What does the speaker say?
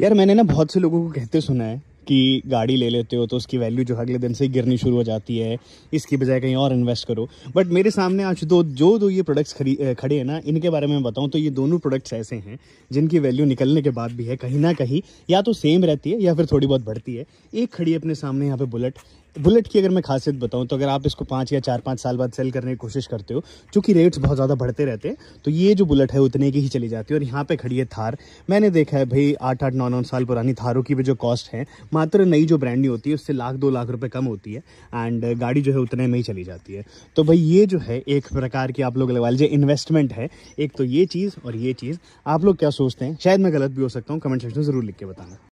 यार मैंने ना बहुत से लोगों को कहते सुना है कि गाड़ी ले लेते हो तो उसकी वैल्यू जो अगले दिन से गिरनी शुरू हो जाती है इसकी बजाय कहीं और इन्वेस्ट करो बट मेरे सामने आज दो जो दो ये प्रोडक्ट्स खड़े हैं ना इनके बारे में बताऊँ तो ये दोनों प्रोडक्ट्स ऐसे हैं जिनकी वैल्यू निकलने के बाद भी है कहीं ना कहीं या तो सेम रहती है या फिर थोड़ी बहुत बढ़ती है एक खड़ी अपने सामने यहाँ पर बुलेट बुलेट की अगर मैं खासियत बताऊं तो अगर आप इसको पाँच या चार पाँच साल बाद सेल करने की कोशिश करते हो चूँकि रेट्स बहुत ज़्यादा बढ़ते रहते हैं तो ये जो बुलेट है उतने की ही चली जाती है और यहाँ पे खड़ी है थार मैंने देखा है भाई आठ आठ नौ नौ साल पुरानी थारों की भी जो कॉस्ट है मात्र नई जो ब्रांड होती है उससे लाख दो लाख रुपये कम होती है एंड uh, गाड़ी जो है उतने में ही चली जाती है तो भाई ये जो है एक प्रकार की आप लोग लगवा लीजिए इन्वेस्टमेंट है एक तो ये चीज़ और ये चीज़ आप लोग क्या सोचते हैं शायद मैं गलत भी हो सकता हूँ कमेंट सेक्शन में ज़रूर लिख के बताना